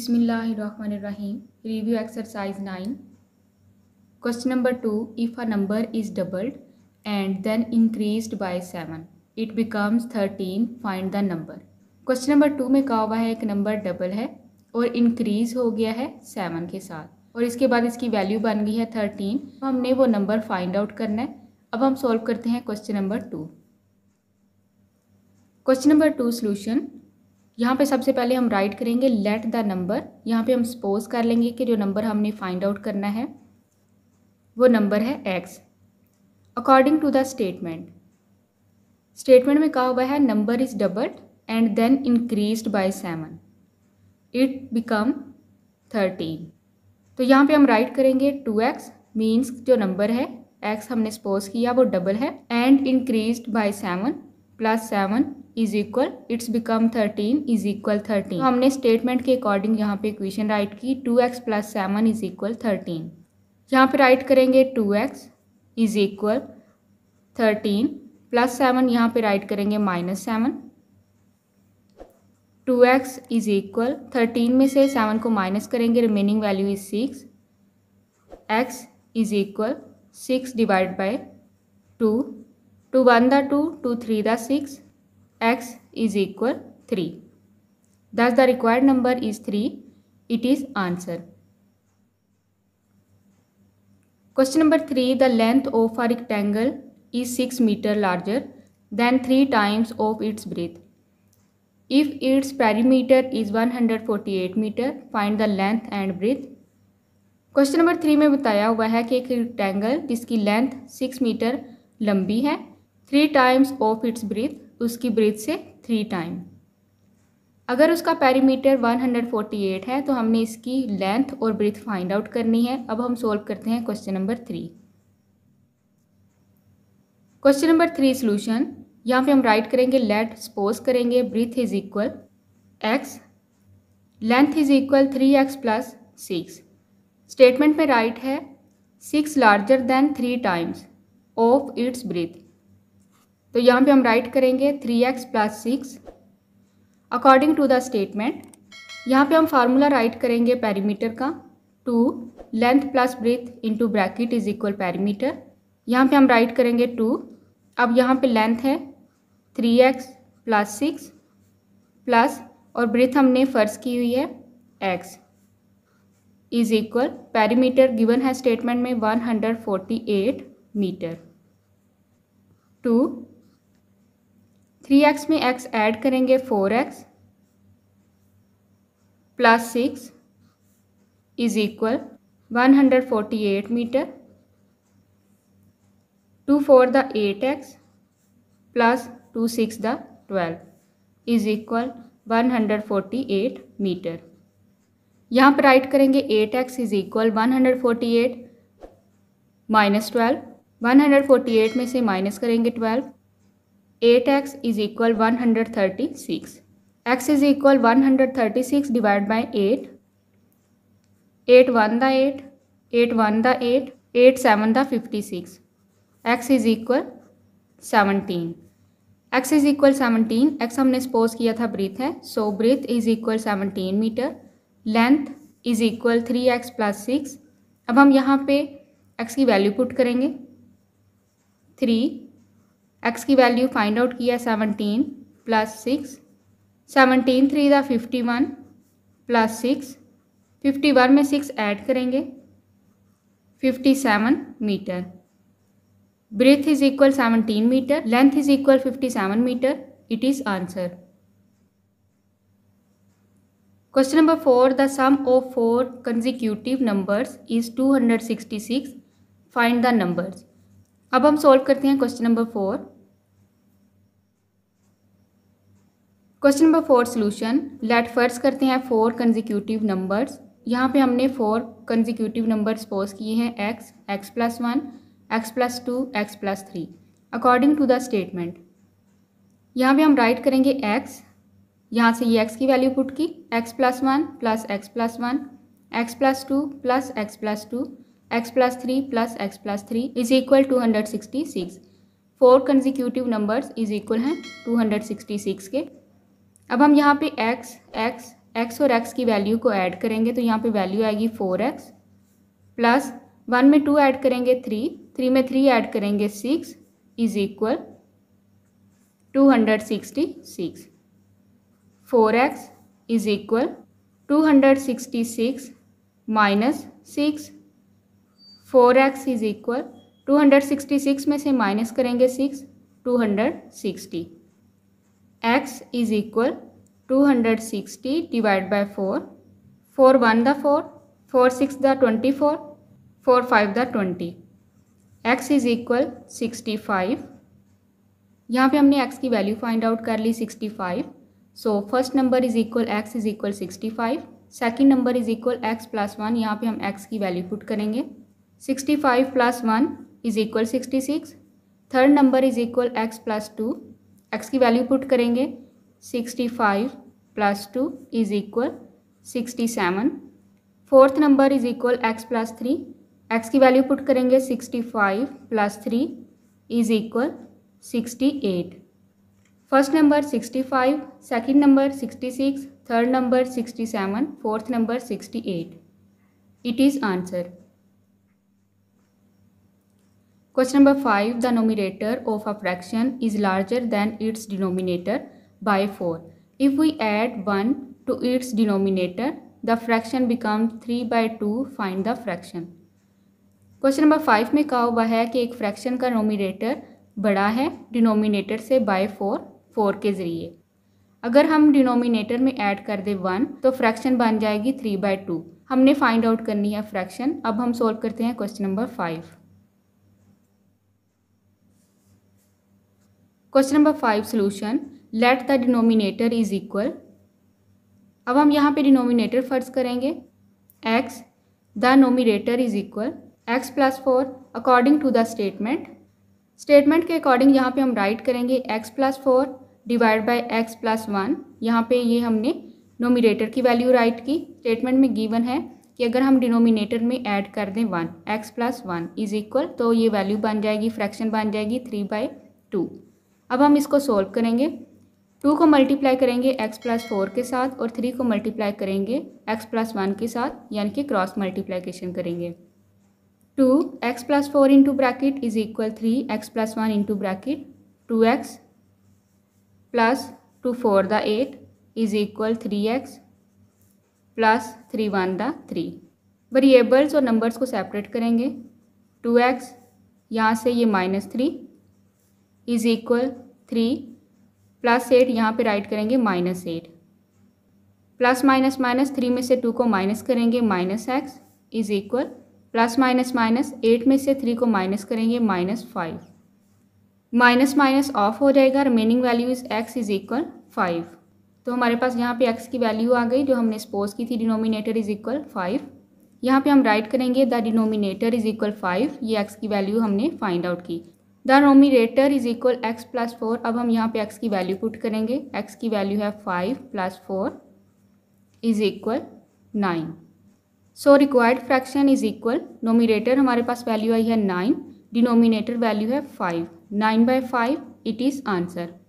बिसमीम review exercise nine question number two if a number is doubled and then increased by seven it becomes thirteen find the number question number two में कहा हुआ है एक number double है और increase हो गया है सेवन के साथ और इसके बाद इसकी वैल्यू बन गई है थर्टीन तो हमने वो नंबर फाइंड आउट करना है अब हम सॉल्व करते हैं question number two question number two solution यहाँ पे सबसे पहले हम राइट करेंगे लेट द नंबर यहाँ पे हम सपोज कर लेंगे कि जो नंबर हमने फाइंड आउट करना है वो नंबर है x according to the statement statement में कहा हुआ है number is doubled and then increased by seven it become thirteen तो यहाँ पे हम राइट करेंगे टू एक्स मीन्स जो नंबर है एक्स हमने सपोज किया वो डबल है and increased by seven plus seven is equal it's become thirteen is equal thirteen हमने स्टेटमेंट के अकॉर्डिंग यहाँ पे इक्वेशन राइट की two x plus seven is equal thirteen यहाँ पे राइट करेंगे two x is equal thirteen plus seven यहाँ पे राइट करेंगे minus seven two x is equal thirteen में से सेवन को माइनस करेंगे remaining value is six x is equal six divide by two two one the two two three the six x is equal 3. Thus the required number is 3. It is answer. Question number 3. The length of a rectangle is 6 meter larger than 3 times of its breadth. If its perimeter is 148 meter, find the length and breadth. Question number three में बताया हुआ है कि एक rectangle जिसकी length six metre लंबी है three times of its breadth उसकी ब्रिथ से थ्री टाइम अगर उसका पैरीमीटर 148 है तो हमने इसकी लेंथ और ब्रिथ फाइंड आउट करनी है अब हम सॉल्व करते हैं question number three question number three solution यहाँ पे हम राइट करेंगे लेट सपोज करेंगे breadth is equal x length is equal three x plus six statement में राइट है six larger than three times of its breadth तो यहाँ पे हम राइट करेंगे three x plus six according to the statement यहाँ पे हम फार्मूला राइट करेंगे पैरीमीटर का two length plus into bracket is equal perimeter यहाँ पे हम राइट करेंगे टू अब यहाँ पे लेंथ है three x plus six plus और ब्रिथ हमने फर्ज की हुई है x is equal perimeter given है स्टेटमेंट में one hundred forty eight metre two three x में एक्स ऐड करेंगे four x plus six is equal one hundred forty eight metre two four the eight x plus two six the twelve is equal one hundred forty eight metre यहाँ पर write करेंगे eight x is equal one hundred forty eight minus twelve one hundred forty eight में से minus करेंगे twelve eight x is equal one hundred thirty six x is equal one hundred thirty six divide by eight eight one the eight eight one the eight eight seven the fifty six x is equal seventeen x is equal seventeen x हमने suppose किया था breadth है so breadth is equal seventeen metre length is equal three x plus six अब हम यहाँ पे x की value put करेंगे थ्री एक्स की वैल्यू फाइंड आउट किया seventeen plus six seventeen three the fifty one plus six fifty one में six add करेंगे fifty seven metre breadth is equal seventeen metre length is equal fifty seven metre it is answer question number four the sum of four consecutive numbers is two hundred sixty six find the numbers अब हम solve करते हैं question number four question number four solution let first करते हैं four consecutive numbers यहाँ पे हमने four consecutive numbers pose किए हैं x x plus one x plus two x plus three according to the statement यहाँ पे हम राइट करेंगे एक्स यहाँ से ये एक्स की वैल्यू पुट की x plus one plus x plus one x plus two plus x plus two x plus three plus x plus three is equal two hundred sixty six four consecutive numbers is equal हैं two hundred sixty six के अब हम यहाँ पे x x x और x की value को add करेंगे तो यहाँ पे वैल्यू आएगी फोर एक्स प्लस वन में टू ऐड करेंगे थ्री थ्री में थ्री ऐड करेंगे six is equal two hundred sixty six four x is equal two hundred sixty six minus six four x is equal two hundred sixty six में से minus करेंगे six two hundred sixty x is equal two hundred sixty divide by four four one the four four six the twenty four four five the twenty x is equal sixty five यहाँ पे हमने x की value find out कर ली sixty five so first number is equal x is equal sixty five second number is equal x plus one यहाँ पे हम x की वैल्यू पुट करेंगे sixty five plus one is equal sixty six third number is equal x plus two x की value put करेंगे sixty five plus two is equal sixty seven fourth number is equal x plus three x की value put करेंगे sixty five plus three is equal sixty eight first number sixty five second number sixty six third number sixty seven fourth number sixty eight it is answer question number five the nominator of a fraction is larger than its denominator by four if we add one two its denominator the fraction become three by two find the fraction question number five में कहा हुआ है कि एक fraction का nominator बड़ा है denominator से बाय फोर फोर के ज़रिए अगर हम डिनोमिनेटर में ऐड कर दे वन तो फ्रैक्शन बन जाएगी थ्री बाय टू हमने फाइंड आउट करनी है फ्रैक्शन अब हम सॉल्व करते हैं question number five question number five solution let the denominator is equal अब हम यहाँ पे डिनोमिनेटर फर्ज करेंगे x the nominator is equal x plus four according to the statement statement के अकॉर्डिंग यहाँ पे हम राइट करेंगे x plus four divide by x plus one यहाँ पर ये हमने नोमिनेटर की वैल्यू राइट की स्टेटमेंट में गिवन है कि अगर हम डिनोमिनेटर में ऐड कर दें one x plus one is equal तो ये वैल्यू बन जाएगी फ्रैक्शन बन जाएगी थ्री बाई टू अब हम इसको सॉल्व करेंगे टू को मल्टीप्लाई करेंगे एक्स प्लस फोर के साथ और थ्री को मल्टीप्लाई करेंगे एक्स प्लस वन के साथ यानी कि क्रॉस मल्टीप्लाइकेशन करेंगे two x plus four into bracket is equal three x plus one into bracket two x plus two four the eight is equal three x plus three one the three variables और numbers को separate करेंगे two x यहाँ से ये minus three is equal three plus eight यहाँ पे write करेंगे minus eight plus minus minus three में से टू को माइनस करेंगे minus x is equal plus minus minus eight में से थ्री को माइनस करेंगे minus five minus minus off हो जाएगा remaining value is x is equal five तो हमारे पास यहाँ पे एक्स की वैल्यू आ गई जो हमने सपोज की थी डिनोमिनेटर इज इक्वल फाइव यहाँ पे हम राइट करेंगे the denominator is equal five ये एक्स की वैल्यू हमने फाइंड आउट की the nominator is equal x plus four अब हम यहाँ पे एक्स की वैल्यू पुट करेंगे एक्स की वैल्यू है five plus four is equal nine so required fraction is equal nominator हमारे पास वैल्यू आई है नाइन डिनोमिनेटर वैल्यू है five nine by five it is answer